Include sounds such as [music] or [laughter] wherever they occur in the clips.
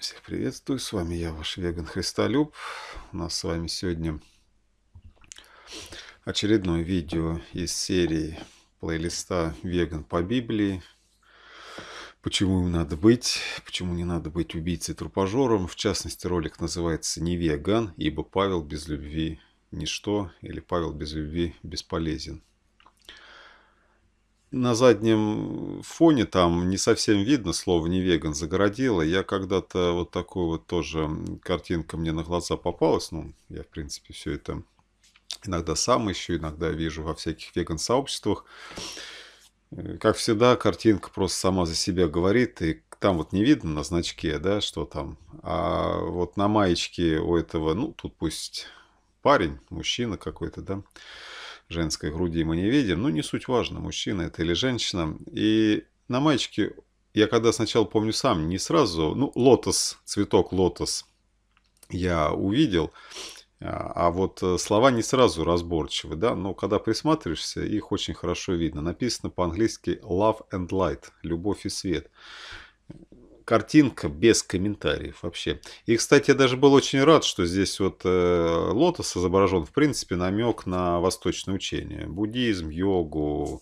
Всех приветствую, с вами я, ваш веган Христолюб. У нас с вами сегодня очередное видео из серии плейлиста «Веган по Библии». Почему им надо быть, почему не надо быть убийцей-трупожором. В частности, ролик называется «Не веган, ибо Павел без любви ничто» или «Павел без любви бесполезен» на заднем фоне там не совсем видно, слово не веган загородило. Я когда-то вот такую вот тоже картинка мне на глаза попалась. Ну, я, в принципе, все это иногда сам еще, иногда вижу во всяких веган-сообществах. Э, как всегда, картинка просто сама за себя говорит, и там вот не видно на значке, да, что там. А вот на маечке у этого, ну, тут пусть парень, мужчина какой-то, да, женской груди мы не видим, но ну, не суть важно, мужчина это или женщина. И на маечке я когда сначала помню сам, не сразу, ну, лотос, цветок лотос я увидел, а, а вот э, слова не сразу разборчивы, да, но когда присматриваешься, их очень хорошо видно. Написано по-английски «love and light» – «любовь и свет» картинка без комментариев вообще. И, кстати, я даже был очень рад, что здесь вот э, лотос изображен, в принципе, намек на восточное учение. Буддизм, йогу,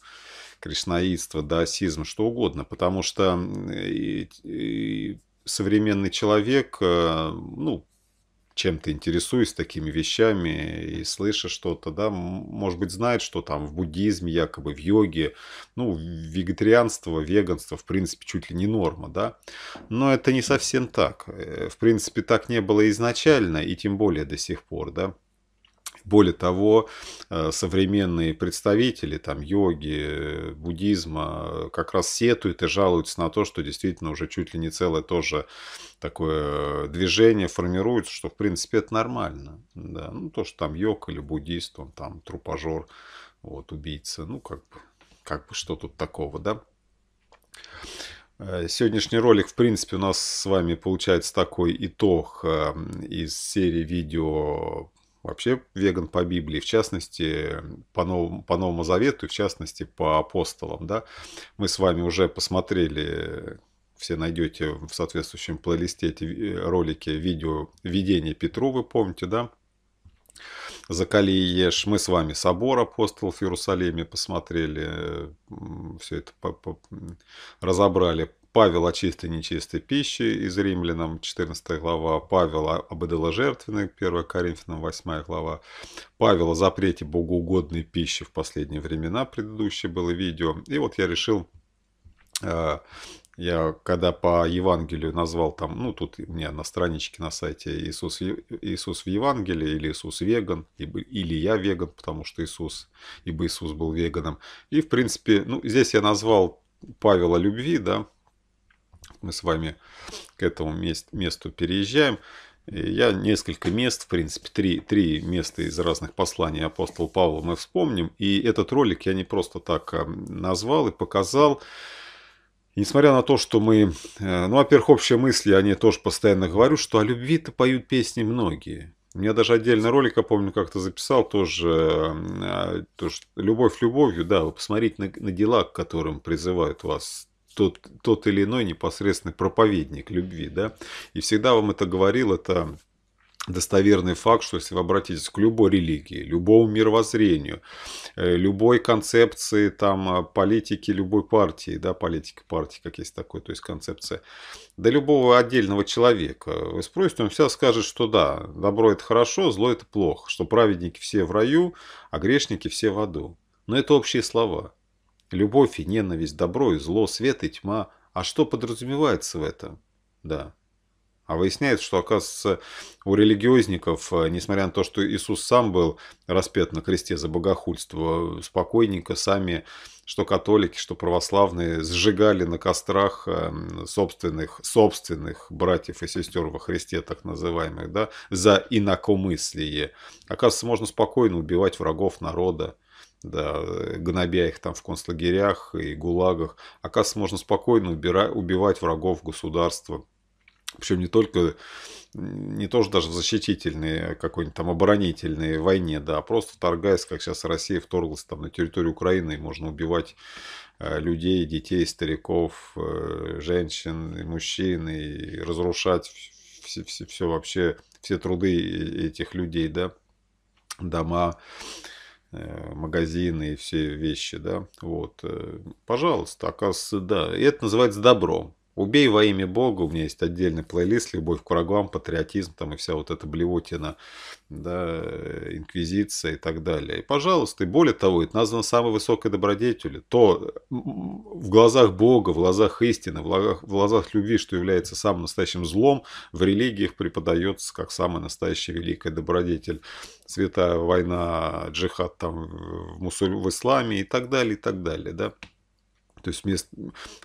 кришнаитство, даосизм, что угодно. Потому что и, и современный человек, э, ну, чем-то интересуюсь такими вещами и слыша что-то, да, может быть, знает, что там в буддизме якобы, в йоге, ну, вегетарианство, веганство, в принципе, чуть ли не норма, да. Но это не совсем так. Э, в принципе, так не было изначально и тем более до сих пор, да. Более того, э, современные представители там, йоги, буддизма э, как раз сетуют и жалуются на то, что действительно уже чуть ли не целое тоже такое э, движение формируется, что в принципе это нормально. Да. Ну, то, что там йог или буддист, он там трупажер, вот, убийца, ну как бы, как бы что тут такого, да? Сегодняшний ролик, в принципе, у нас с вами получается такой итог из серии видео вообще веган по Библии, в частности, по Новому, по Новому Завету, в частности, по апостолам. Да? Мы с вами уже посмотрели, все найдете в соответствующем плейлисте эти ролики, видео «Видение Петру», вы помните, да? Закали и ешь. Мы с вами собор апостолов в Иерусалиме посмотрели, все это по -по разобрали. Павел о чистой и нечистой пище из Римлянам, 14 глава, Павел об идоложертвенной, 1 Коринфянам, 8 глава, Павел о запрете богоугодной пищи в последние времена, предыдущее было видео. И вот я решил, э, я когда по Евангелию назвал там, ну тут у меня на страничке на сайте Иисус, Иисус в Евангелии или Иисус веган, или я веган, потому что Иисус, ибо Иисус был веганом. И в принципе, ну здесь я назвал Павела любви, да, мы с вами к этому месту переезжаем. я несколько мест, в принципе, три, три места из разных посланий апостола Павла мы вспомним. И этот ролик я не просто так а, назвал и показал. несмотря на то, что мы, э, ну, во-первых, общие мысли, я о ней тоже постоянно говорю, что о любви-то поют песни многие. У меня даже отдельно ролик, я помню, как-то записал тоже, э, а, то, что любовь любовью, да, вы посмотрите на, на дела, к которым призывают вас тот, тот или иной непосредственный проповедник любви. Да? И всегда вам это говорил, это достоверный факт, что если вы обратитесь к любой религии, любому мировоззрению, э, любой концепции там, а, политики любой партии, да, политика партии, как есть такое, то есть концепция, до любого отдельного человека, вы спросите, он всегда скажет, что да, добро это хорошо, зло это плохо, что праведники все в раю, а грешники все в аду. Но это общие слова – Любовь и ненависть, добро и зло, свет и тьма. А что подразумевается в этом? Да. А выясняется, что, оказывается, у религиозников, э, несмотря на то, что Иисус сам был распят на кресте за богохульство, спокойненько сами, что католики, что православные, сжигали на кострах э, собственных, собственных братьев и сестер во Христе, так называемых, да, за инакомыслие. Оказывается, можно спокойно убивать врагов народа да, э, гнобя их там в концлагерях и гулагах. Оказывается, можно спокойно убира... убивать врагов государства. Причем не только, не тоже даже в защитительной а какой-нибудь там оборонительной войне, да, а просто вторгаясь, как сейчас Россия вторглась там на территорию Украины, и можно убивать э, людей, детей, стариков, э, женщин, мужчин, и разрушать все, все, все вообще, все труды этих людей, да, дома, Э, магазины и все вещи, да, вот, э, пожалуйста, оказывается, да, и это называется добром, Убей во имя Бога, у меня есть отдельный плейлист, любовь к врагам, патриотизм там и вся вот эта блевотина, да, э, инквизиция и так далее. И, пожалуйста, и более того, это названо самой высокой добродетелью. То в глазах Бога, в глазах истины, в глазах, в глазах любви, что является самым настоящим злом, в религиях преподается как самая настоящая великая добродетель. Святая война, джихад там в, мусуль... в исламе и так далее, и так далее, да. То есть вместо...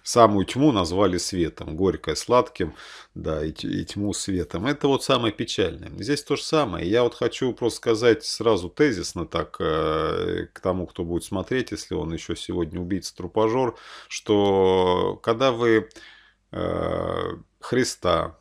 самую тьму назвали светом, горькое сладким, да, и, и тьму светом. Это вот самое печальное. Здесь то же самое. Я вот хочу просто сказать сразу тезисно так э, к тому, кто будет смотреть, если он еще сегодня убийца-трупажер, что когда вы э, Христа,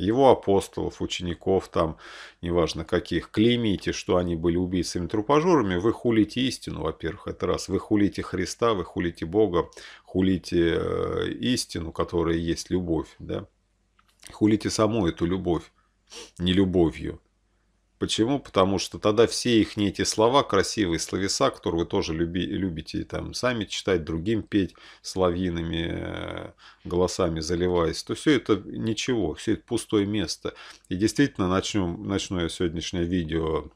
его апостолов, учеников там, неважно каких, клеймите, что они были убийцами-трупажорами, вы хулите истину, во-первых, это раз, вы хулите Христа, вы хулите Бога, хулите э, истину, которая есть любовь, да, хулите саму эту любовь, не любовью. Почему? Потому что тогда все их не эти слова, красивые словеса, которые вы тоже люби, любите там сами читать, другим петь словинами э, голосами заливаясь, то все это ничего, все это пустое место. И действительно, начнем, начну я сегодняшнее видео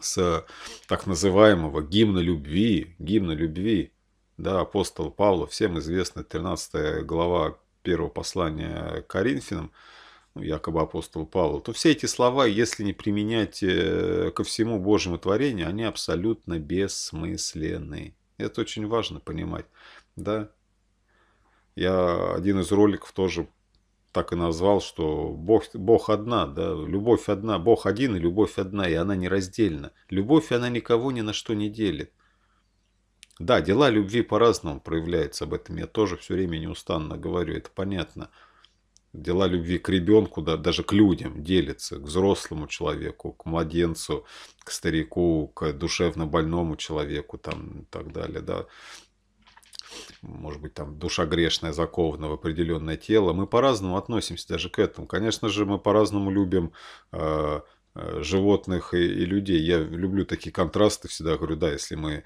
с так называемого гимна любви, гимна любви. Да, апостол Павла, всем известна 13 глава первого послания Коринфянам – ну, якобы апостола Павла, то все эти слова, если не применять э, ко всему Божьему творению, они абсолютно бессмысленны. Это очень важно понимать. Да? Я один из роликов тоже так и назвал, что Бог, Бог одна, да, любовь одна, Бог один и любовь одна, и она нераздельна. Любовь, она никого ни на что не делит. Да, дела любви по-разному проявляются, об этом я тоже все время неустанно говорю, это понятно. Дела любви к ребенку, да, даже к людям делятся, к взрослому человеку, к младенцу, к старику, к душевно больному человеку там, и так далее. Да. Может быть, там душа грешная закована в определенное тело. Мы по-разному относимся даже к этому. Конечно же, мы по-разному любим э, э, животных и, и людей. Я люблю такие контрасты всегда. Говорю, да, если мы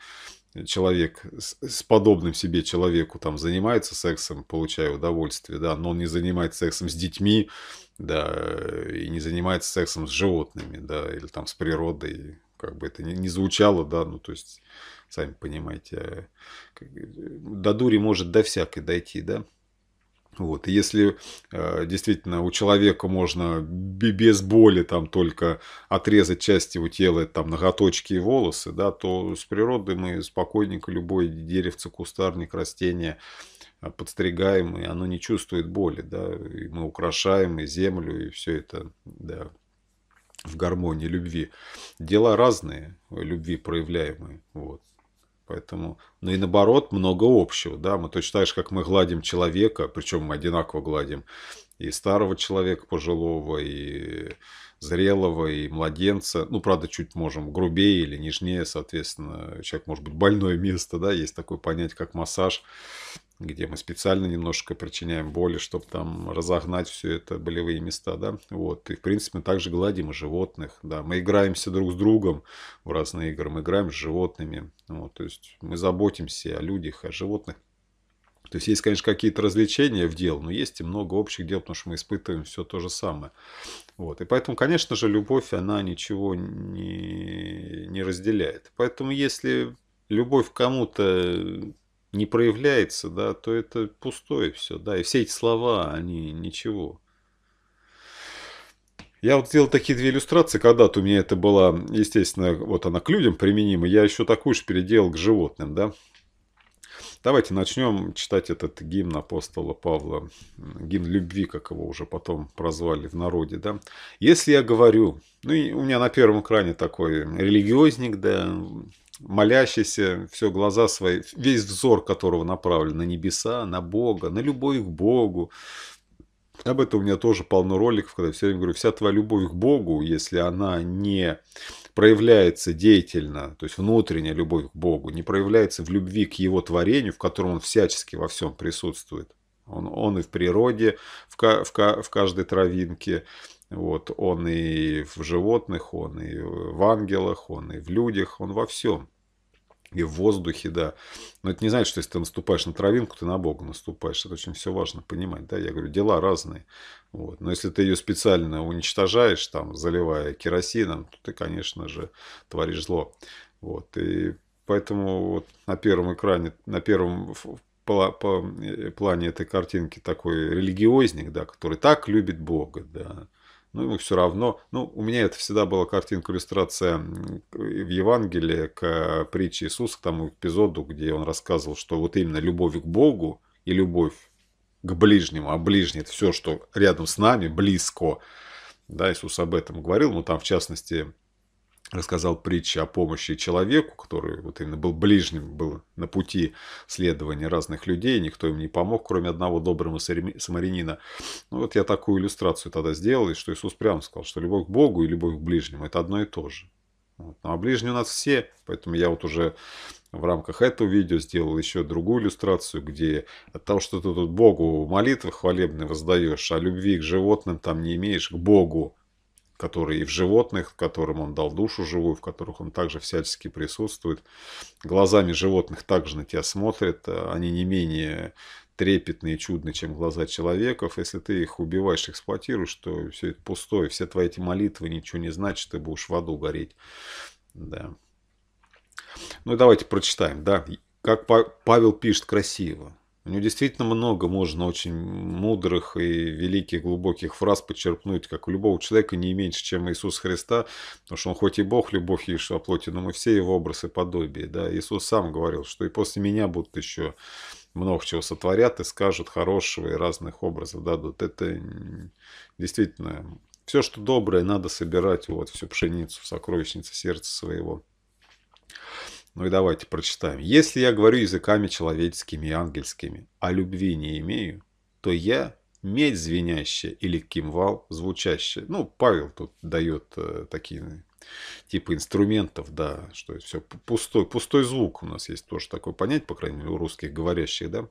человек с, подобным себе человеку там занимается сексом, получая удовольствие, да, но он не занимается сексом с детьми, да, и не занимается сексом с животными, да, или там с природой, как бы это ни, ни звучало, да, ну, то есть, сами понимаете, э, э, до дури может до всякой дойти, да. Вот. И если э, действительно у человека можно без боли там только отрезать часть его тела, там ноготочки и волосы, да, то с природы мы спокойненько любое деревце, кустарник, растение э, подстригаем, и оно не чувствует боли, да, и мы украшаем и землю, и все это, да, в гармонии любви. Дела разные, любви проявляемые, вот. Поэтому, ну и наоборот, много общего. Да? Мы точно так же, как мы гладим человека, причем мы одинаково гладим и старого человека пожилого, и зрелого, и младенца. Ну, правда, чуть можем грубее или нежнее, соответственно, человек может быть больное место, да, есть такое понятие, как массаж где мы специально немножко причиняем боли, чтобы там разогнать все это, болевые места, да, вот, и, в принципе, мы также гладим животных, да, мы играемся друг с другом в разные игры, мы играем с животными, вот, то есть мы заботимся о людях, о животных, то есть есть, конечно, какие-то развлечения в дел, но есть и много общих дел, потому что мы испытываем все то же самое. Вот. И поэтому, конечно же, любовь, она ничего не, не разделяет. Поэтому, если любовь к кому-то не проявляется, да, то это пустое все, да, и все эти слова, они ничего. Я вот сделал такие две иллюстрации, когда-то у меня это было, естественно, вот она к людям применима, я еще такую же переделал к животным, да. Давайте начнем читать этот гимн апостола Павла, гимн любви, как его уже потом прозвали в народе, да. Если я говорю, ну и у меня на первом экране такой религиозник, да, молящийся, все глаза свои, весь взор которого направлен на небеса, на Бога, на любовь к Богу. Об этом у меня тоже полно роликов, когда я все время говорю, вся твоя любовь к Богу, если она не проявляется деятельно, то есть внутренняя любовь к Богу, не проявляется в любви к Его творению, в котором Он всячески во всем присутствует. Он, он и в природе, в, в, в каждой травинке, вот, он и в животных, он и в ангелах, он и в людях, он во всем. И в воздухе, да. Но это не значит, что если ты наступаешь на травинку, ты на Бога наступаешь. Это очень все важно понимать, да. Я говорю, дела разные. Вот. Но если ты ее специально уничтожаешь, там, заливая керосином, то ты, конечно же, творишь зло. Вот. И поэтому вот на первом экране, на первом по, э, плане этой картинки такой религиозник, да, который так любит Бога, да, ну ему все равно. Ну, у меня это всегда была картинка, иллюстрация в Евангелии к э, притче Иисуса, к тому эпизоду, где он рассказывал, что вот именно любовь к Богу и любовь к ближнему, а ближний – это все, что рядом с нами, близко. Да, Иисус об этом говорил, но там, в частности, рассказал притчи о помощи человеку, который вот именно был ближним, был на пути следования разных людей, никто им не помог, кроме одного доброго самарянина. Ну вот я такую иллюстрацию тогда сделал, и что Иисус прямо сказал, что любовь к Богу и любовь к ближнему – это одно и то же. Вот. Ну, а ближние у нас все, поэтому я вот уже в рамках этого видео сделал еще другую иллюстрацию, где от того, что ты тут Богу молитвы хвалебные воздаешь, а любви к животным там не имеешь, к Богу которые и в животных, которым он дал душу живую, в которых он также всячески присутствует. Глазами животных также на тебя смотрят, они не менее трепетные и чудные, чем глаза человеков. Если ты их убиваешь, эксплуатируешь, то все это пустое, все твои эти молитвы ничего не значат, ты будешь в аду гореть. Да. Ну и давайте прочитаем, да, как Павел пишет красиво. У него действительно много можно очень мудрых и великих, глубоких фраз подчерпнуть, как у любого человека, не меньше, чем Иисус Христа, потому что он хоть и Бог, любовь Иешуа плоти, но мы все его образы подобие. Да? Иисус сам говорил, что и после меня будут еще много чего сотворят и скажут хорошего и разных образов дадут. Это действительно все, что доброе, надо собирать вот всю пшеницу в сокровищнице сердца своего. Ну и давайте прочитаем. «Если я говорю языками человеческими и ангельскими, а любви не имею, то я медь звенящая или кимвал звучащая». Ну, Павел тут дает э, такие типа инструментов, да, что это все пустой, пустой звук у нас есть тоже такое понятие, по крайней мере, у русских говорящих, да.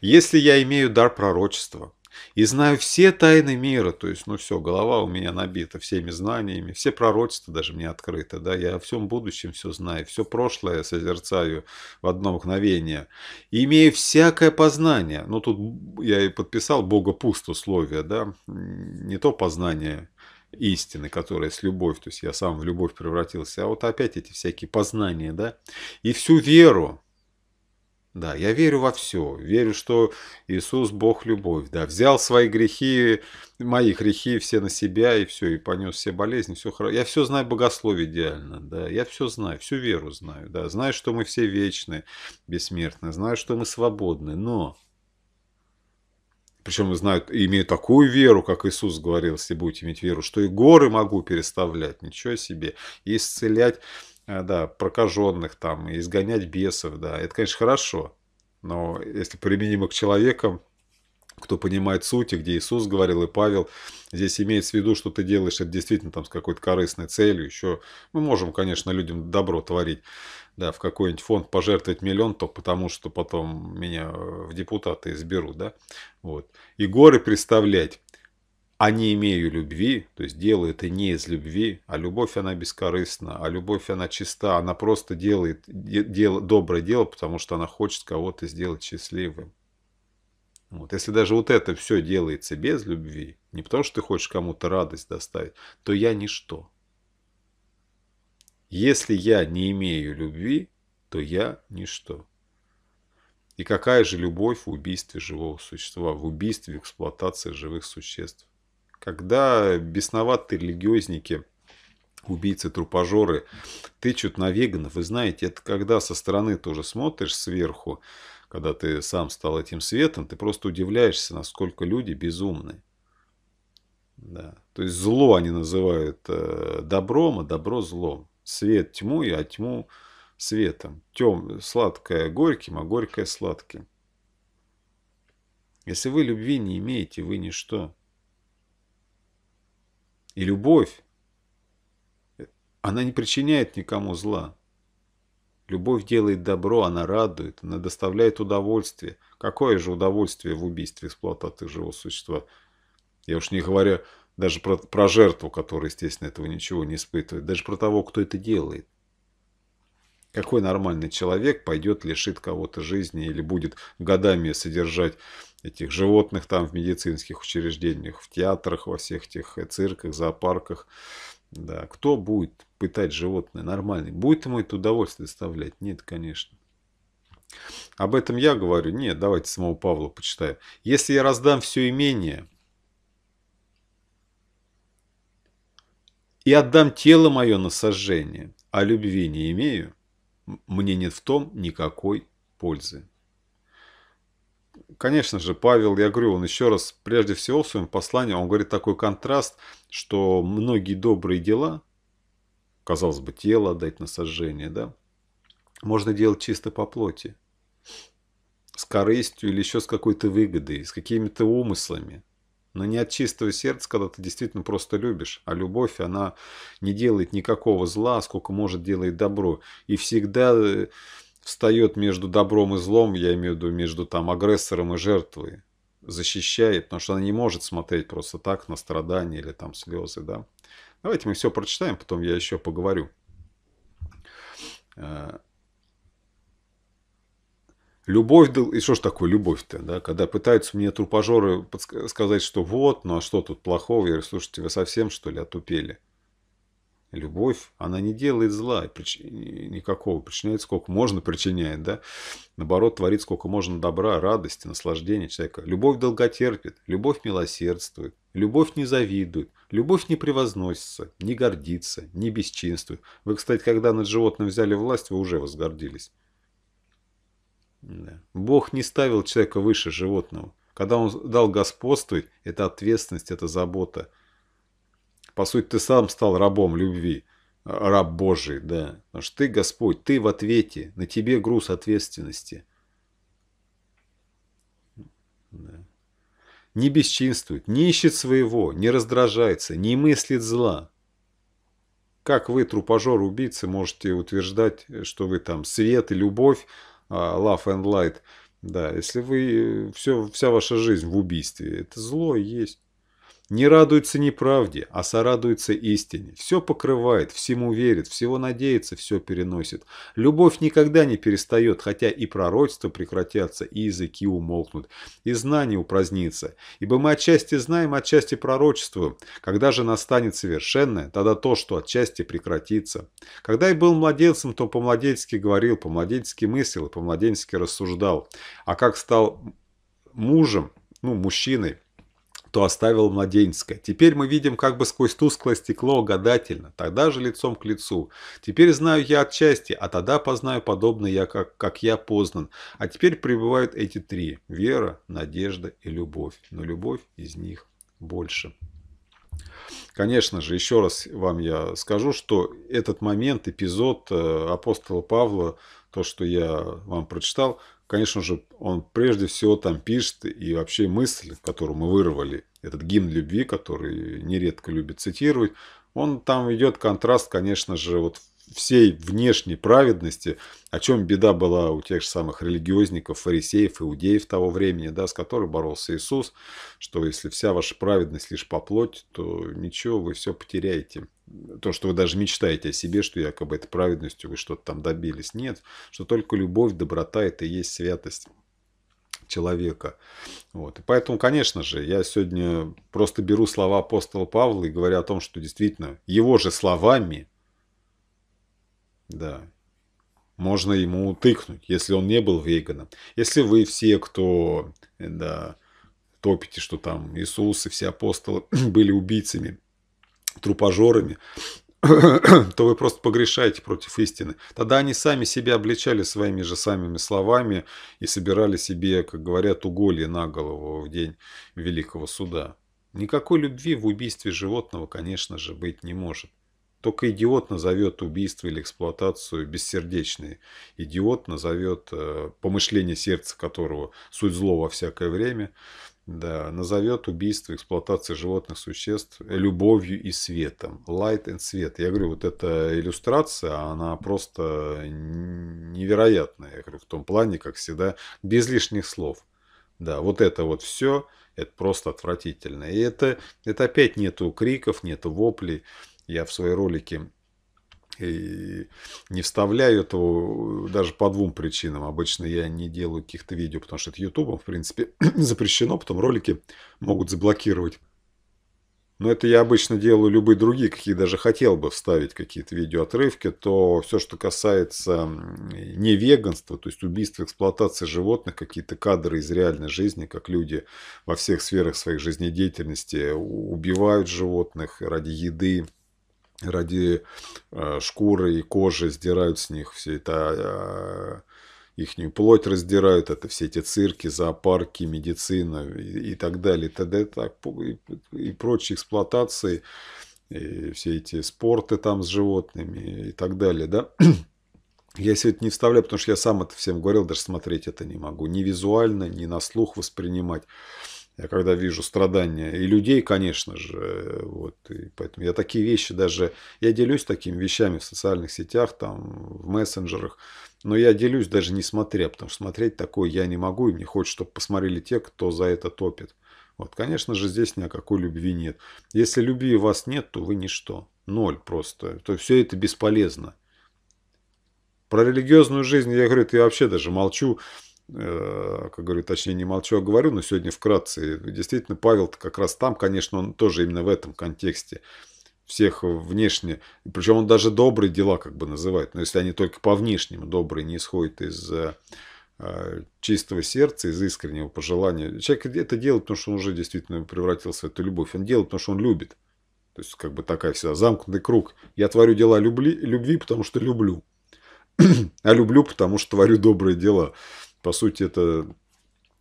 «Если я имею дар пророчества, и знаю все тайны мира, то есть, ну все, голова у меня набита всеми знаниями, все пророчества даже мне открыты, да, я о всем будущем все знаю, все прошлое созерцаю в одно мгновение, и имею всякое познание, ну тут я и подписал Бога пуст условие, да, не то познание истины, которая с любовью, то есть я сам в любовь превратился, а вот опять эти всякие познания, да, и всю веру, да, я верю во все. Верю, что Иисус Бог любовь. Да, взял свои грехи, мои грехи все на себя и все, и понес все болезни, все хорошо. Я все знаю богословие идеально, да, я все знаю, всю веру знаю, да, знаю, что мы все вечны, бессмертны, знаю, что мы свободны, но причем знают, имеют такую веру, как Иисус говорил, если будете иметь веру, что и горы могу переставлять, ничего себе, и исцелять Э, да, прокаженных там, изгонять бесов, да, это, конечно, хорошо, но если применимо к человекам, кто понимает сути, где Иисус говорил и Павел, здесь имеется в виду, что ты делаешь это действительно там с какой-то корыстной целью, еще мы можем, конечно, людям добро творить, да, в какой-нибудь фонд пожертвовать миллион, то потому что потом меня э, в депутаты изберут, да, вот, и горы представлять, а не имею любви, то есть делаю это не из любви, а любовь она бескорыстна, а любовь она чиста, она просто делает дело, доброе дело, потому что она хочет кого-то сделать счастливым. Вот. Если даже вот это все делается без любви, не потому что ты хочешь кому-то радость доставить, то я ничто. Если я не имею любви, то я ничто. И какая же любовь в убийстве живого существа, в убийстве, в эксплуатации живых существ? когда бесноватые религиозники, убийцы трупожоры, тычут на веганов, вы знаете, это когда со стороны тоже смотришь сверху, когда ты сам стал этим светом, ты просто удивляешься, насколько люди безумны. Да. То есть зло они называют э, добром, а добро злом. Свет тьмой, а тьму светом. Тем, сладкое горьким, а горькое сладким. Если вы любви не имеете, вы ничто. И любовь, она не причиняет никому зла. Любовь делает добро, она радует, она доставляет удовольствие. Какое же удовольствие в убийстве эксплуатации живого существа? Я уж не говорю даже про, про жертву, которая, естественно, этого ничего не испытывает. Даже про того, кто это делает. Какой нормальный человек пойдет, лишит кого-то жизни или будет годами содержать этих животных там в медицинских учреждениях, в театрах, во всех этих э, цирках, зоопарках. Да, кто будет пытать животное нормально? Будет ему это удовольствие доставлять? Нет, конечно. Об этом я говорю. Нет, давайте самого Павла почитаю. Если я раздам все имение и отдам тело мое на сожжение, а любви не имею, мне нет в том никакой пользы конечно же, Павел, я говорю, он еще раз, прежде всего в своем послании, он говорит такой контраст, что многие добрые дела, казалось бы, тело отдать на сожжение, да, можно делать чисто по плоти, с корыстью или еще с какой-то выгодой, с какими-то умыслами. Но не от чистого сердца, когда ты действительно просто любишь. А любовь, она не делает никакого зла, сколько может делать добро. И всегда э, встает между добром и злом, я имею в виду между там агрессором и жертвой, защищает, потому что она не может смотреть просто так на страдания или там слезы, да. Давайте мы все прочитаем, потом я еще поговорю. Э, Любовь, и что ж такое любовь-то, да, когда пытаются мне трупожоры сказать, что вот, ну а что тут плохого, я говорю, слушайте, вы совсем что ли отупели? Любовь, она не делает зла прич... никакого, причиняет сколько можно, причиняет, да. Наоборот, творит сколько можно добра, радости, наслаждения человека. Любовь долготерпит, любовь милосердствует, любовь не завидует, любовь не превозносится, не гордится, не бесчинствует. Вы, кстати, когда над животным взяли власть, вы уже возгордились. Да. Бог не ставил человека выше животного. Когда он дал господствовать, это ответственность, это забота. По сути, ты сам стал рабом любви, раб Божий, да. Потому что ты Господь, ты в ответе, на тебе груз ответственности. Да. Не бесчинствует, не ищет своего, не раздражается, не мыслит зла. Как вы, трупожор, убийцы, можете утверждать, что вы там свет и любовь, а, love and light, да, если вы, э, все, вся ваша жизнь в убийстве, это зло есть. Не радуется неправде, а сорадуется истине. Все покрывает, всему верит, всего надеется, все переносит. Любовь никогда не перестает, хотя и пророчества прекратятся, и языки умолкнут, и знание упразднится. Ибо мы отчасти знаем, отчасти пророчествуем. Когда же настанет совершенное, тогда то, что отчасти прекратится. Когда я был младенцем, то по-младенчески говорил, по-младенчески мыслил, по-младенчески рассуждал. А как стал мужем, ну, мужчиной, то оставил Младенская. Теперь мы видим как бы сквозь тусклое стекло гадательно, тогда же лицом к лицу. Теперь знаю я отчасти, а тогда познаю подобно я, как, как я познан. А теперь пребывают эти три – вера, надежда и любовь. Но любовь из них больше. Конечно же, еще раз вам я скажу, что этот момент, эпизод э, апостола Павла, то, что я вам прочитал – конечно же, он прежде всего там пишет, и вообще мысль, которую мы вырвали, этот гимн любви, который нередко любит цитировать, он там идет контраст, конечно же, вот всей внешней праведности, о чем беда была у тех же самых религиозников, фарисеев, иудеев того времени, да, с которой боролся Иисус, что если вся ваша праведность лишь по плоти, то ничего, вы все потеряете то, что вы даже мечтаете о себе, что якобы это праведностью вы что-то там добились. Нет, что только любовь, доброта – это и есть святость человека. Вот. И поэтому, конечно же, я сегодня просто беру слова апостола Павла и говорю о том, что действительно его же словами, да, можно ему тыкнуть, если он не был веганом. Если вы все, кто э, да, топите, что там Иисус и все апостолы [clears throat] были убийцами – трупожорами, [coughs] то вы просто погрешаете против истины. Тогда они сами себя обличали своими же самими словами и собирали себе, как говорят, уголье на голову в день Великого Суда. Никакой любви в убийстве животного, конечно же, быть не может. Только идиот назовет убийство или эксплуатацию бессердечной. Идиот назовет э, помышление сердца которого суть зло во всякое время да, назовет убийство, эксплуатации животных существ любовью и светом. Light and свет. Я говорю, вот эта иллюстрация, она просто невероятная. Я говорю, в том плане, как всегда, без лишних слов. Да, вот это вот все, это просто отвратительно. И это, это опять нету криков, нету воплей. Я в свои ролики и не вставляю этого даже по двум причинам. Обычно я не делаю каких-то видео, потому что это YouTube, в принципе, [clears throat] запрещено, потом ролики могут заблокировать. Но это я обычно делаю любые другие, какие даже хотел бы вставить какие-то видеоотрывки, то все, что касается не веганства, то есть убийства, эксплуатации животных, какие-то кадры из реальной жизни, как люди во всех сферах своей жизнедеятельности убивают животных ради еды, ради э, шкуры и кожи сдирают с них все это э, ихнюю плоть раздирают, это все эти цирки, зоопарки, медицина и, и так далее, и т.д. Так, и, и прочие эксплуатации, и все эти спорты там с животными и так далее, да. [clears throat] Я сегодня не вставляю, потому что я сам это всем говорил, даже смотреть это не могу. Ни визуально, ни на слух воспринимать. Я когда вижу страдания и людей, конечно же, вот, и поэтому я такие вещи даже, я делюсь такими вещами в социальных сетях, там, в мессенджерах, но я делюсь даже не смотря, потому что смотреть такое я не могу, и мне хочется, чтобы посмотрели те, кто за это топит. Вот, конечно же, здесь ни о какой любви нет. Если любви у вас нет, то вы ничто. Ноль просто. То все это бесполезно. Про религиозную жизнь, я говорю, я вообще даже молчу. Э, как говорю, точнее не молчу, а говорю, но сегодня вкратце. Действительно, Павел как раз там, конечно, он тоже именно в этом контексте всех внешне, причем он даже добрые дела как бы называет, но если они только по внешнему добрые, не исходят из э, чистого сердца, из искреннего пожелания. Человек это делает, потому что он уже действительно превратился в эту любовь. Он делает, потому что он любит. То есть, как бы такая вся замкнутый круг. Я творю дела любви потому что люблю. [clears throat] а люблю, потому что творю добрые дела по сути, это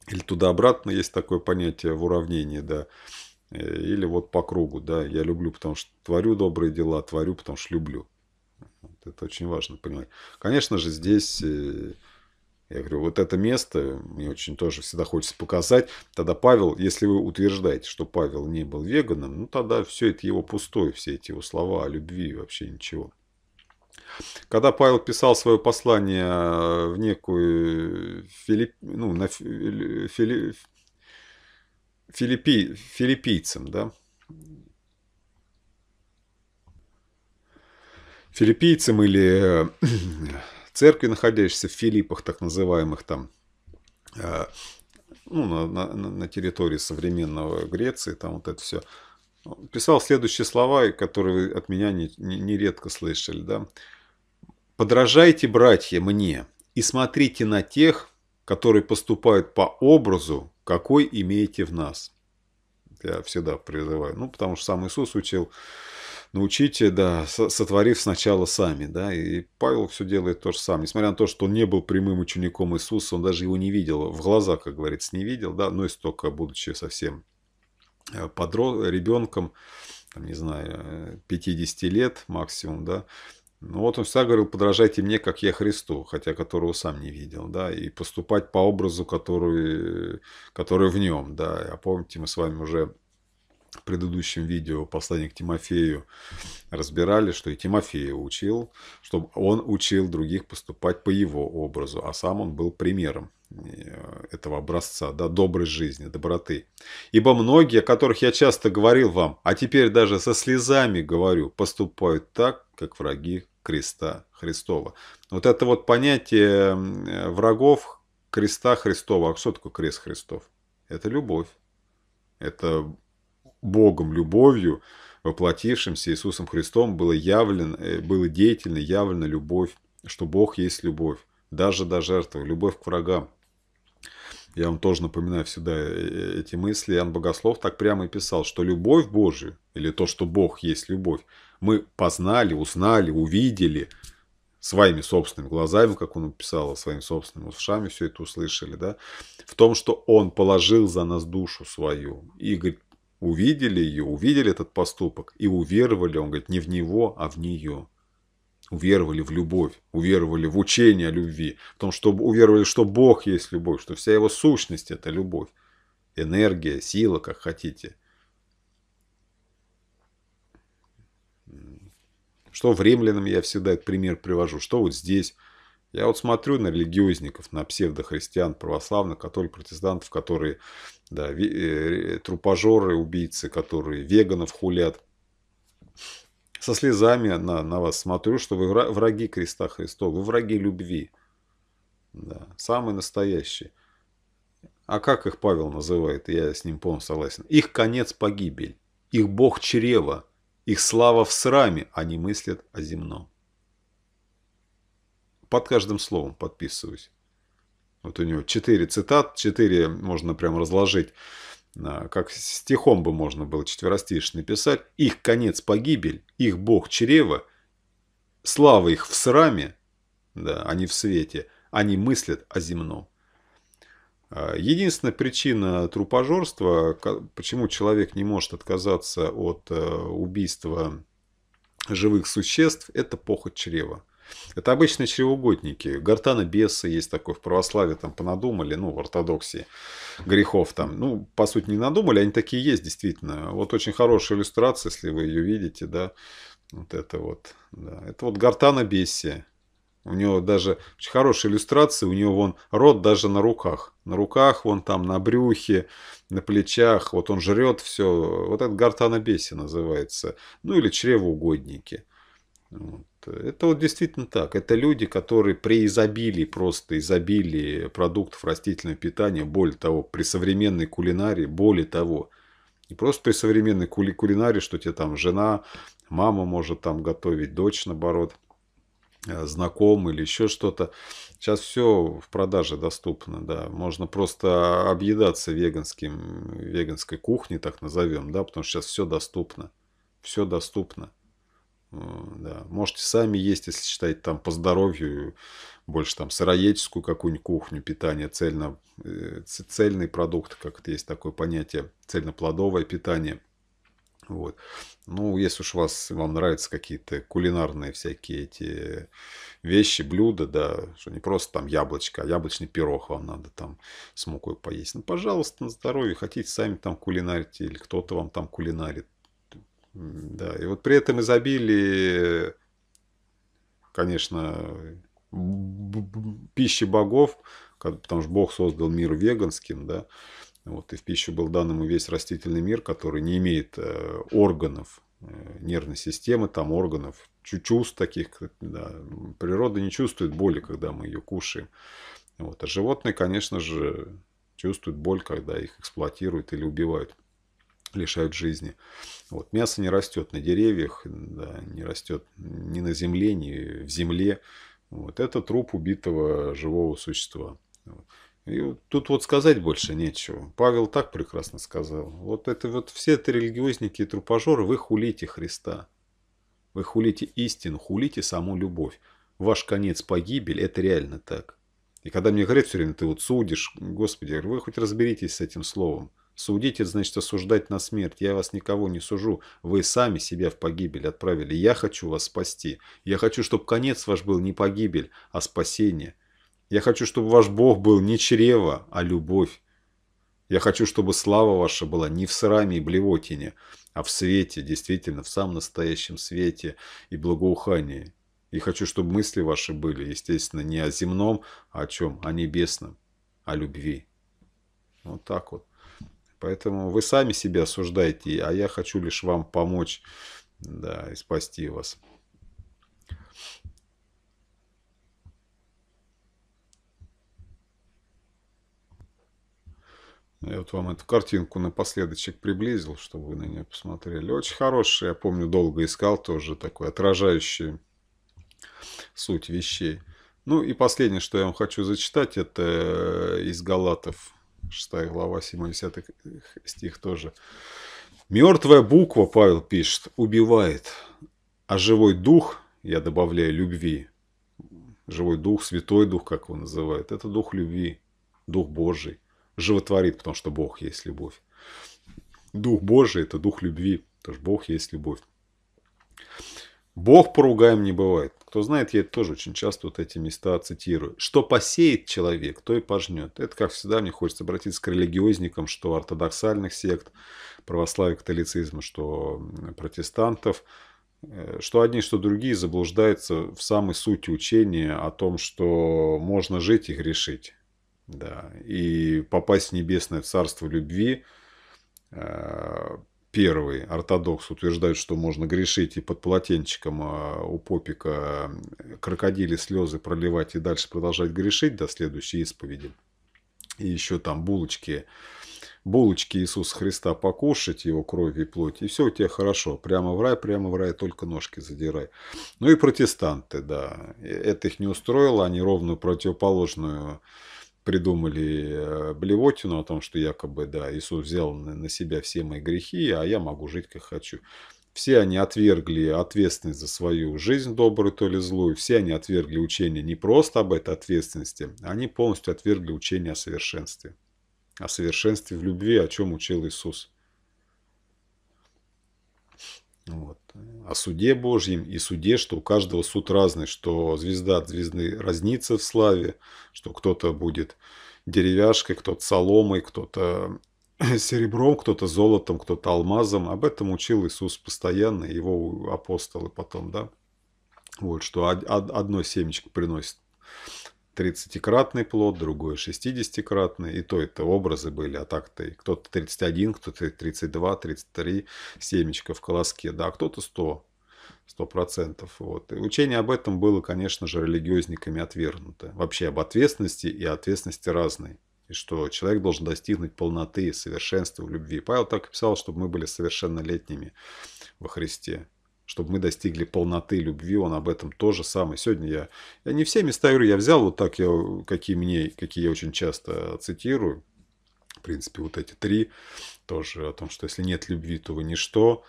или туда-обратно есть такое понятие в уравнении, да, э, или вот по кругу, да, я люблю, потому что творю добрые дела, творю, потому что люблю. Это очень важно понимать. Конечно же, здесь, э, я говорю, вот это место, мне очень тоже всегда хочется показать. Тогда Павел, если вы утверждаете, что Павел не был веганом, ну тогда все это его пустое, все эти его слова о любви вообще ничего. Когда Павел писал свое послание э, в некую Филипп, ну, на Филипп, Филиппи, филиппийцам, да, филиппийцам или э, [clears throat] церкви, находящейся в Филиппах, так называемых там, э, ну, на, на, на территории современного Греции, там вот это все – писал следующие слова, которые вы от меня нередко не, не редко слышали. Да? «Подражайте, братья, мне, и смотрите на тех, которые поступают по образу, какой имеете в нас». Я всегда призываю. Ну, потому что сам Иисус учил, научите, да, сотворив сначала сами, да, и Павел все делает то же самое. Несмотря на то, что он не был прямым учеником Иисуса, он даже его не видел, в глаза, как говорится, не видел, да, но и столько, будучи совсем подрос, ребенком, там, не знаю, 50 лет максимум, да, ну вот он всегда говорил, подражайте мне, как я Христу, хотя которого сам не видел, да, и поступать по образу, который, который в нем, да. А помните, мы с вами уже в предыдущем видео послание к Тимофею разбирали, что и Тимофея учил, чтобы он учил других поступать по его образу, а сам он был примером Э, этого образца, да, доброй жизни, доброты. Ибо многие, о которых я часто говорил вам, а теперь даже со слезами говорю, поступают так, как враги креста Христова. Вот это вот понятие э, врагов креста Христова. А что такое крест Христов? Это любовь. Это Богом любовью, воплотившимся Иисусом Христом, было явлено, э, было деятельно явлена любовь, что Бог есть любовь, даже до жертвы, любовь к врагам я вам тоже напоминаю всегда э, э, эти мысли, Иоанн Богослов так прямо и писал, что любовь Божию, или то, что Бог есть любовь, мы познали, узнали, увидели своими собственными глазами, как он писал, своими собственными ушами все это услышали, да, в том, что он положил за нас душу свою. И, говорит, увидели ее, увидели этот поступок и уверовали, он говорит, не в него, а в нее уверовали в любовь, уверовали в учение о любви, в том, что уверовали, что Бог есть любовь, что вся его сущность – это любовь, энергия, сила, как хотите. Что в римлянам я всегда этот пример привожу, что вот здесь. Я вот смотрю на религиозников, на псевдохристиан, православных, католиков, протестантов, которые да, э, трупожоры, убийцы, которые веганов хулят – со слезами на, на вас смотрю, что вы враги креста Христова, вы враги любви. Да, самые настоящие. А как их Павел называет? Я с ним полностью согласен. Их конец погибель. Их бог чрева. Их слава в сраме. Они мыслят о земном. Под каждым словом подписываюсь. Вот у него четыре цитат, четыре можно прям разложить а, как стихом бы можно было четверостишь написать, их конец погибель, их бог чрева, слава их в сраме, да, они в свете, они мыслят о земном. А, единственная причина трупожорства, почему человек не может отказаться от э, убийства живых существ, это похоть чрева. Это обычные чревоугодники. гортана бесы есть такой в православии, там понадумали, ну, в ортодоксии грехов там. Ну, по сути, не надумали, они такие есть, действительно. Вот очень хорошая иллюстрация, если вы ее видите, да. Вот это вот, да. Это вот гортана Бессия. У него даже очень хорошая иллюстрация, у него вон рот даже на руках. На руках, вон там, на брюхе, на плечах. Вот он жрет все. Вот это гортана гортанобесие называется. Ну или чревоугодники. Вот. Это вот действительно так. Это люди, которые при изобилии, просто изобилии продуктов растительного питания, более того, при современной кулинарии, более того, не просто при современной кули кулинарии, что тебе там жена, мама может там готовить, дочь наоборот, э, знакомый или еще что-то. Сейчас все в продаже доступно, да. Можно просто объедаться веганским, веганской кухней, так назовем, да, потому что сейчас все доступно. Все доступно. Э, да, можете сами есть, если считаете там по здоровью, больше там сыроедческую какую-нибудь кухню, питание, цельно, э, цельный продукт, как это есть такое понятие, цельноплодовое питание. Вот. Ну, если уж вас, вам нравятся какие-то кулинарные всякие эти вещи, блюда, да, что не просто там яблочко, а яблочный пирог вам надо там с мукой поесть. Ну, пожалуйста, на здоровье, хотите сами там кулинарить, или кто-то вам там кулинарит, да, и вот при этом изобилие, конечно, пищи богов, потому что Бог создал мир веганским, да, вот, и в пищу был дан ему весь растительный мир, который не имеет э, органов э, нервной системы, там органов, чувств таких. Да. Природа не чувствует боли, когда мы ее кушаем. Вот. А животные, конечно же, чувствуют боль, когда их эксплуатируют или убивают лишают жизни. Вот. Мясо не растет на деревьях, да, не растет ни на земле, ни в земле. Вот. Это труп убитого живого существа. И тут вот сказать больше нечего. Павел так прекрасно сказал. Вот это вот все это религиозники и трупожоры, вы хулите Христа. Вы хулите истину, хулите саму любовь. Ваш конец погибель, это реально так. И когда мне говорят все время, ты вот судишь, господи, вы хоть разберитесь с этим словом. Судить – значит осуждать на смерть. Я вас никого не сужу. Вы сами себя в погибель отправили. Я хочу вас спасти. Я хочу, чтобы конец ваш был не погибель, а спасение. Я хочу, чтобы ваш Бог был не чрево, а любовь. Я хочу, чтобы слава ваша была не в сраме и блевотине, а в свете, действительно, в самом настоящем свете и благоухании. И хочу, чтобы мысли ваши были, естественно, не о земном, а о чем? О небесном, о любви. Вот так вот. Поэтому вы сами себя осуждаете, а я хочу лишь вам помочь да, и спасти вас. Я вот вам эту картинку напоследочек приблизил, чтобы вы на нее посмотрели. Очень хороший, я помню, долго искал тоже такой отражающий суть вещей. Ну и последнее, что я вам хочу зачитать, это э, из Галатов 6 глава, 70 стих тоже. Мертвая буква, Павел пишет, убивает, а живой дух, я добавляю, любви, живой дух, святой дух, как его называют, это дух любви, дух Божий, животворит, потому что Бог есть любовь. Дух Божий – это дух любви, потому что Бог есть любовь. Бог поругаем не бывает. Кто знает, я тоже очень часто вот эти места цитирую. Что посеет человек, то и пожнет. Это, как всегда, мне хочется обратиться к религиозникам, что ортодоксальных сект, православия, католицизма, что протестантов, э, что одни, что другие заблуждаются в самой сути учения о том, что можно жить и грешить. Да. И попасть в небесное царство любви э, – Первый ортодокс утверждает, что можно грешить и под полотенчиком а, у попика э, крокодили слезы проливать и дальше продолжать грешить до следующей исповеди. И еще там булочки, булочки Иисуса Христа покушать, его кровь и плоть, и все у тебя хорошо. Прямо в рай, прямо в рай, только ножки задирай. Ну и протестанты, да. Э, это их не устроило, они ровную противоположную придумали э, блевотину о том, что якобы, да, Иисус взял на себя все мои грехи, а я могу жить, как хочу. Все они отвергли ответственность за свою жизнь, добрую то ли злую. Все они отвергли учение не просто об этой ответственности, они полностью отвергли учение о совершенстве. О совершенстве в любви, о чем учил Иисус. Вот о суде Божьем и суде, что у каждого суд разный, что звезда от звезды разнится в славе, что кто-то будет деревяшкой, кто-то соломой, кто-то [coughs] серебром, кто-то золотом, кто-то алмазом. Об этом учил Иисус постоянно, его апостолы потом, да. Вот, что одно семечко приносит 30-кратный плод, другой 60-кратный, и то это образы были, а так-то кто-то 31, кто-то 32, 33 семечка в колоске, да, а кто-то 100, 100%. Вот. И учение об этом было, конечно же, религиозниками отвергнуто. Вообще об ответственности и ответственности разной. И что человек должен достигнуть полноты, и совершенства в любви. Павел так и писал, чтобы мы были совершеннолетними во Христе чтобы мы достигли полноты любви, он об этом тоже самое. Сегодня я, я не все места говорю, я взял вот так, я, какие, мне, какие я очень часто цитирую, в принципе, вот эти три, тоже о том, что если нет любви, то вы ничто,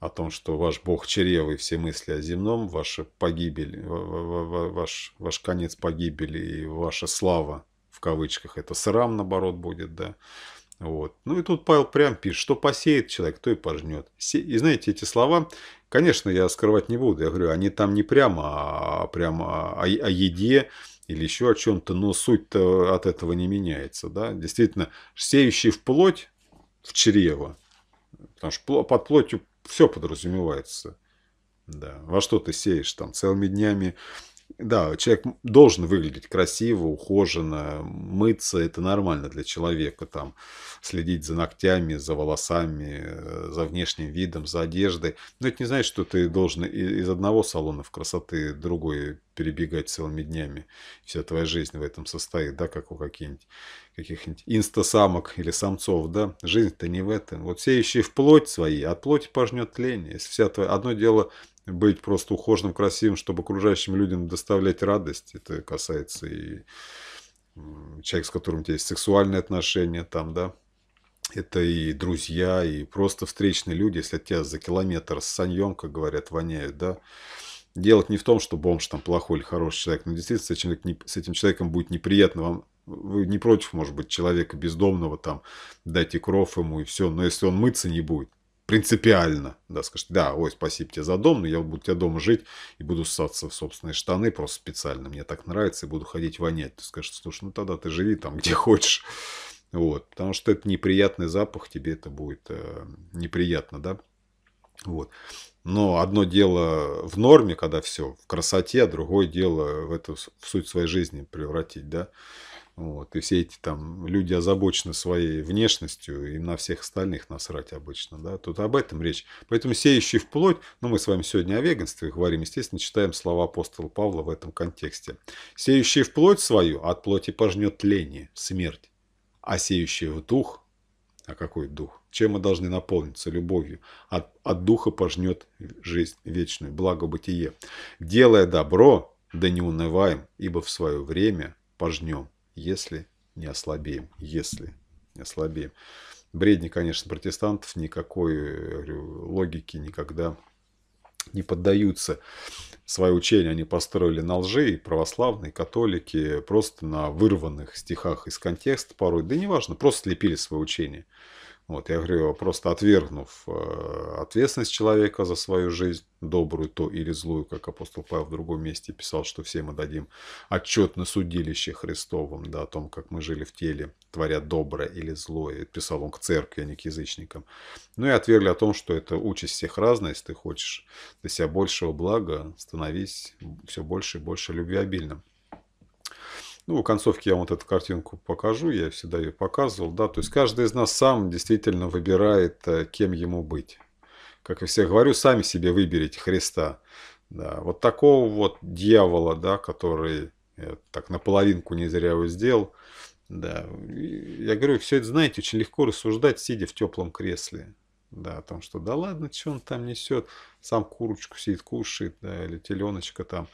о том, что ваш Бог чревый, все мысли о земном, ваша погибель, ваш, ваш конец погибели и ваша слава, в кавычках, это срам, наоборот, будет, да, вот. Ну и тут Павел прям пишет, что посеет человек, то и пожнет. И знаете, эти слова, конечно, я скрывать не буду. Я говорю, они там не прямо, а прямо о, о еде или еще о чем-то, но суть-то от этого не меняется. Да? Действительно, сеющий в плоть, в чрево, потому что под плотью все подразумевается. Да. Во что ты сеешь там целыми днями да, человек должен выглядеть красиво, ухоженно, мыться, это нормально для человека, там, следить за ногтями, за волосами, э, за внешним видом, за одеждой. Но это не значит, что ты должен из одного салона в красоты другой перебегать целыми днями. Вся твоя жизнь в этом состоит, да, как у каких-нибудь каких инстасамок или самцов, да. Жизнь-то не в этом. Вот все еще и в плоть свои, а от плоти пожнет тление. Если вся твоя... Одно дело быть просто ухоженным, красивым, чтобы окружающим людям доставлять радость. Это касается и человека, с которым у тебя есть сексуальные отношения там, да. Это и друзья, и просто встречные люди, если от тебя за километр с саньем, как говорят, воняют, да. Дело не в том, что бомж там плохой или хороший человек, но действительно с этим, с этим человеком будет неприятно. Вам, вы не против, может быть, человека бездомного, там, дать и кров ему и все, но если он мыться не будет, принципиально, да, скажешь, да, ой, спасибо тебе за дом, но я буду у тебя дома жить и буду ссаться в собственные штаны просто специально, мне так нравится, и буду ходить вонять. Ты скажешь, слушай, ну тогда ты живи там, [laughs] где хочешь. Вот, потому что это неприятный запах, тебе это будет э, неприятно, да. Вот. Но одно дело в норме, когда все в красоте, а другое дело в это в суть своей жизни превратить, да. Вот. И все эти там люди озабочены своей внешностью, им на всех остальных насрать обычно. Да? Тут об этом речь. Поэтому сеющий вплоть, ну мы с вами сегодня о веганстве говорим, естественно, читаем слова апостола Павла в этом контексте. Сеющий вплоть свою от плоти пожнет тление, смерть. А сеющий в дух, а какой дух? Чем мы должны наполниться? Любовью. От, от духа пожнет жизнь вечную, благо бытие. Делая добро, да не унываем, ибо в свое время пожнем если не ослабеем, если не ослабеем. Бредни, конечно, протестантов никакой говорю, логики никогда не поддаются. Свое учение они построили на лжи, и православные, и католики, просто на вырванных стихах из контекста порой, да неважно, просто слепили свое учение. Вот, я говорю, просто отвергнув э, ответственность человека за свою жизнь, добрую то или злую, как апостол Павел в другом месте писал, что все мы дадим отчет на судилище Христовом, да, о том, как мы жили в теле, творя доброе или злое. Это писал он к церкви, а не к язычникам. Ну и отвергли о том, что это участь всех разная, если ты хочешь для себя большего блага, становись все больше и больше любвеобильным. Ну, в концовке я вам вот эту картинку покажу, я всегда ее показывал, да, то есть каждый из нас сам действительно выбирает, э, кем ему быть. Как я всегда говорю, сами себе выберите Христа. Да, вот такого вот дьявола, да, который э, так наполовинку не зря его сделал, да, я говорю, все это, знаете, очень легко рассуждать, сидя в теплом кресле. Да, о том, что да ладно, что он там несет, сам курочку сидит, кушает, да, или теленочка там.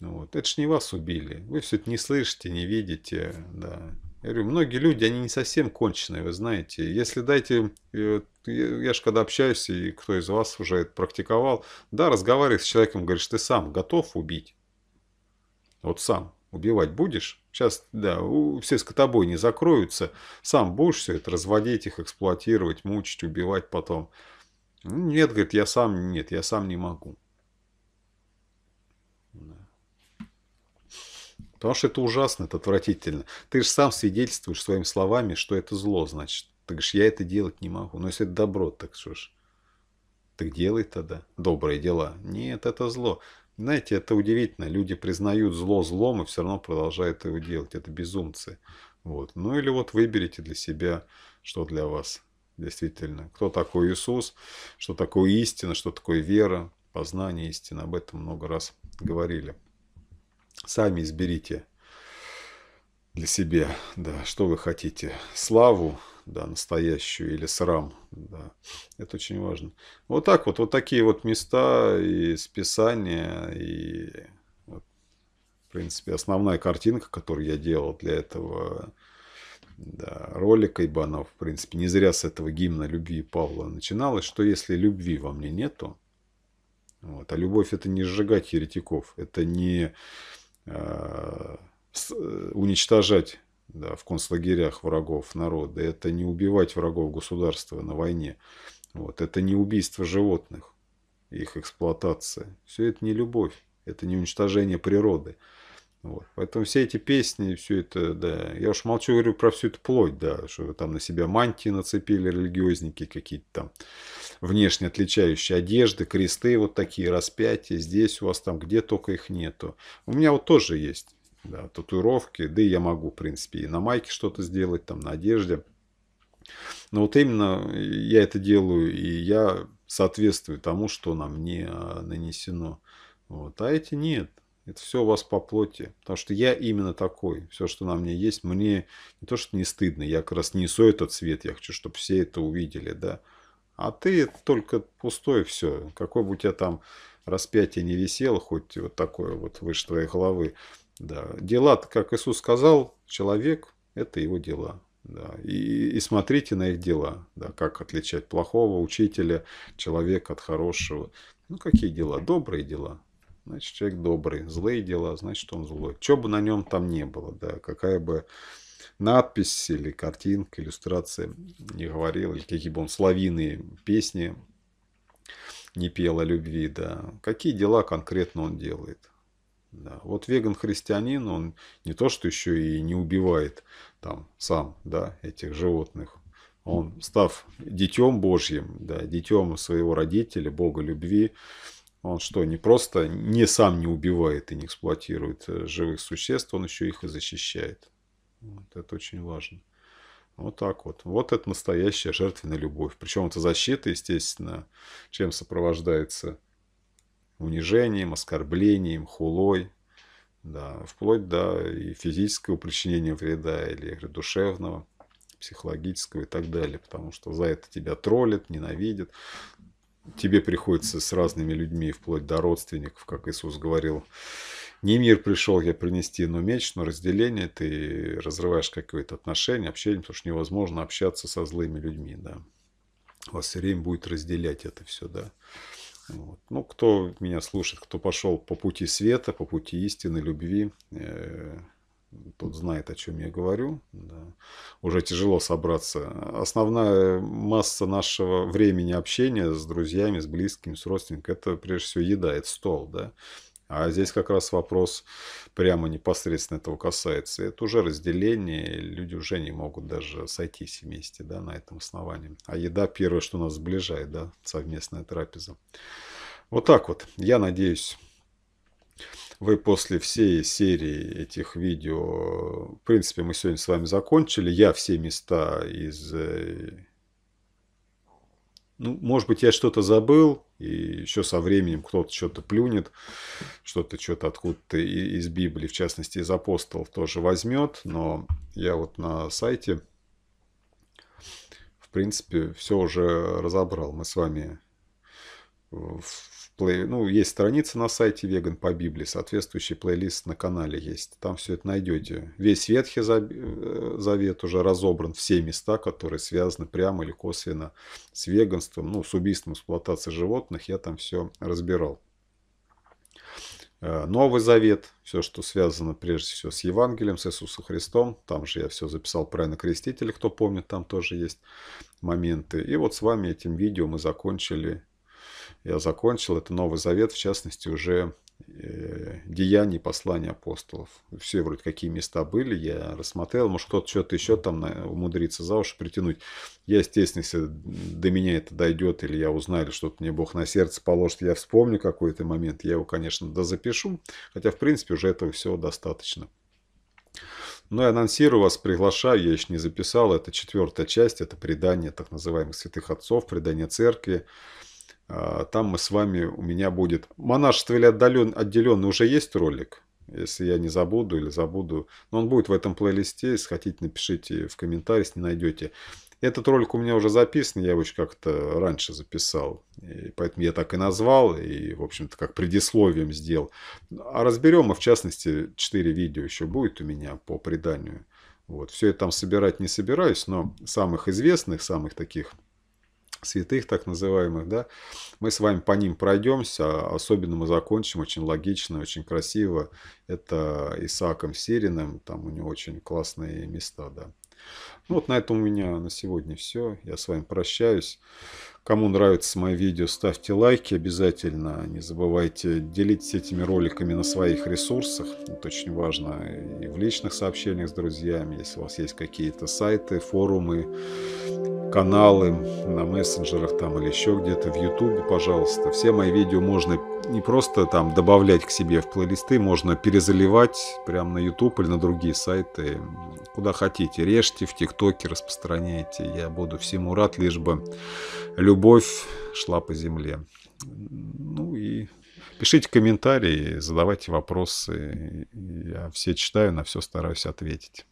Вот. Это ж не вас убили. Вы все это не слышите, не видите. Да. Я говорю, многие люди, они не совсем конченые, вы знаете. Если дайте, я же когда общаюсь, и кто из вас уже это практиковал, да, разговаривай с человеком, говоришь, ты сам готов убить? Вот сам убивать будешь? Сейчас, да, все скотобой не закроются, сам будешь все это разводить их, эксплуатировать, мучить, убивать потом. «Ну нет, говорит, я сам, нет, я сам не могу. Потому что это ужасно, это отвратительно. Ты же сам свидетельствуешь своими словами, что это зло, значит. Ты говоришь, я это делать не могу. Но ну, если это добро, так что ж, так делай тогда добрые дела. Нет, это зло. Знаете, это удивительно. Люди признают зло злом и все равно продолжают его делать. Это безумцы. Вот. Ну или вот выберите для себя, что для вас действительно. Кто такой Иисус, что такое истина, что такое вера, познание истины. Об этом много раз говорили. Сами изберите для себя, да, что вы хотите. Славу, да, настоящую или срам, да. Это очень важно. Вот так вот, вот такие вот места и списания, и, вот, в принципе, основная картинка, которую я делал для этого да, ролика она, в принципе, не зря с этого гимна любви Павла начиналась, что если любви во мне нету, вот, а любовь это не сжигать еретиков, это не Э, э, уничтожать да, в концлагерях врагов народа, это не убивать врагов государства на войне, вот, это не убийство животных, их эксплуатация. Все это не любовь, это не уничтожение природы. Вот. Поэтому все эти песни, все это, да. Я уж молчу, говорю про всю эту плоть, да, что там на себя мантии нацепили религиозники какие-то там внешне отличающие одежды, кресты вот такие, распятия. Здесь у вас там где только их нету. У меня вот тоже есть да, татуировки, да и я могу, в принципе, и на майке что-то сделать, там, на одежде. Но вот именно я это делаю, и я соответствую тому, что на мне а, нанесено. Вот. А эти нет. Это все у вас по плоти. Потому что я именно такой. Все, что на мне есть, мне не то, что не стыдно. Я как раз несу этот цвет. Я хочу, чтобы все это увидели. Да? А ты только пустой все. Какой бы у тебя там распятие не висело, хоть вот такое вот выше твоей головы. Да. дела как Иисус сказал, человек – это его дела. Да. И, и смотрите на их дела. Да. Как отличать плохого учителя, человека от хорошего. Ну, какие дела? Добрые дела значит, человек добрый. Злые дела, значит, он злой. Что бы на нем там не было, да, какая бы надпись или картинка, иллюстрация не говорила, или какие бы он словиные песни не пела любви, да. Какие дела конкретно он делает? Да. Вот веган-христианин, он не то, что еще и не убивает там сам, да, этих животных. Он, став детем Божьим, да, детем своего родителя, Бога любви, он что, не просто не сам не убивает и не эксплуатирует э, живых существ, он еще их и защищает. Вот это очень важно. Вот так вот. Вот это настоящая жертвенная любовь. Причем эта защита, естественно, чем сопровождается унижением, оскорблением, хулой, да, вплоть до и физического причинения вреда или душевного, психологического и так далее, потому что за это тебя троллят, ненавидят тебе приходится с разными людьми, вплоть до родственников, как Иисус говорил, не мир пришел я принести, но меч, но разделение, ты разрываешь какое-то отношение, общение, потому что невозможно общаться со злыми людьми, да. Вас все время будет разделять это все, да. Вот. Ну, кто меня слушает, кто пошел по пути света, по пути истины, любви, э, тот знает, о чем я говорю. Да. Уже тяжело собраться. Основная масса нашего времени общения с друзьями, с близкими, с родственниками, это прежде всего еда, это стол. Да? А здесь как раз вопрос прямо непосредственно этого касается. Это уже разделение, люди уже не могут даже сойтись вместе да, на этом основании. А еда первое, что нас сближает, да, совместная трапеза. Вот так вот. Я надеюсь, вы после всей серии этих видео, в принципе, мы сегодня с вами закончили. Я все места из... Э, ну, может быть, я что-то забыл, и еще со временем кто-то что-то плюнет, что-то что-то откуда-то из Библии, в частности, из апостолов тоже возьмет. Но я вот на сайте, в принципе, все уже разобрал. Мы с вами плей... ну, есть страница на сайте Веган по Библии, соответствующий плейлист на канале есть. Там все это найдете. Весь Ветхий э, Завет уже разобран, все места, которые связаны прямо или косвенно с веганством, ну, с убийством эксплуатации животных, я там все разбирал. Э, Новый Завет, все, что связано прежде всего с Евангелием, с Иисусом Христом. Там же я все записал про Крестителя, кто помнит, там тоже есть моменты. И вот с вами этим видео мы закончили я закончил. Это Новый Завет, в частности, уже э, деяний послания апостолов. Все вроде какие места были, я рассмотрел. Может, кто-то что-то еще там э, умудрится за уши притянуть. Я, естественно, если до меня это дойдет, или я узнаю, или что-то мне Бог на сердце положит, я вспомню какой-то момент, я его, конечно, дозапишу. Хотя, в принципе, уже этого всего достаточно. Но ну я анонсирую вас, приглашаю, я еще не записал. Это четвертая часть, это предание так называемых святых отцов, предание церкви. А, там мы с вами, у меня будет «Монашество или отдален, отделенный» уже есть ролик, если я не забуду или забуду. Но он будет в этом плейлисте, если хотите, напишите в комментарии, если не найдете. Этот ролик у меня уже записан, я его очень как-то раньше записал. И поэтому я так и назвал, и, в общем-то, как предисловием сделал. А разберем, а в частности, 4 видео еще будет у меня по преданию. Вот. Все это там собирать не собираюсь, но самых известных, самых таких святых так называемых, да, мы с вами по ним пройдемся, особенно мы закончим очень логично, очень красиво, это Исааком Сириным, там у него очень классные места, да. Ну вот на этом у меня на сегодня все, я с вами прощаюсь. Кому нравится мое видео, ставьте лайки обязательно. Не забывайте делиться этими роликами на своих ресурсах. Это очень важно и в личных сообщениях с друзьями, если у вас есть какие-то сайты, форумы, каналы на мессенджерах там или еще где-то в YouTube, пожалуйста. Все мои видео можно не просто там добавлять к себе в плейлисты, можно перезаливать прямо на YouTube или на другие сайты, куда хотите. Режьте в ТикТоке, распространяйте. Я буду всему рад, лишь бы любовь шла по земле. Ну и пишите комментарии, задавайте вопросы. Я все читаю, на все стараюсь ответить.